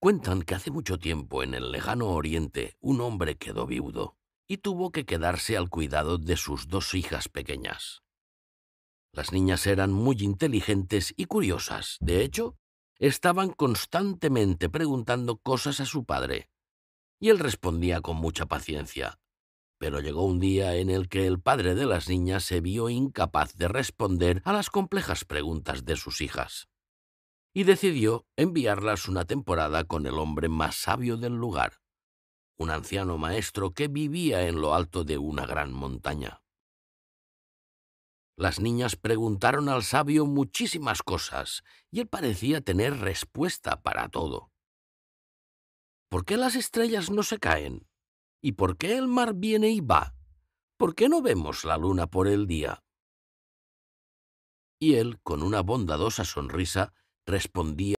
Cuentan que hace mucho tiempo en el lejano oriente un hombre quedó viudo y tuvo que quedarse al cuidado de sus dos hijas pequeñas. Las niñas eran muy inteligentes y curiosas. De hecho, estaban constantemente preguntando cosas a su padre, y él respondía con mucha paciencia. Pero llegó un día en el que el padre de las niñas se vio incapaz de responder a las complejas preguntas de sus hijas y decidió enviarlas una temporada con el hombre más sabio del lugar, un anciano maestro que vivía en lo alto de una gran montaña. Las niñas preguntaron al sabio muchísimas cosas y él parecía tener respuesta para todo. ¿Por qué las estrellas no se caen? ¿Y por qué el mar viene y va? ¿Por qué no vemos la luna por el día? Y él, con una bondadosa sonrisa, respondía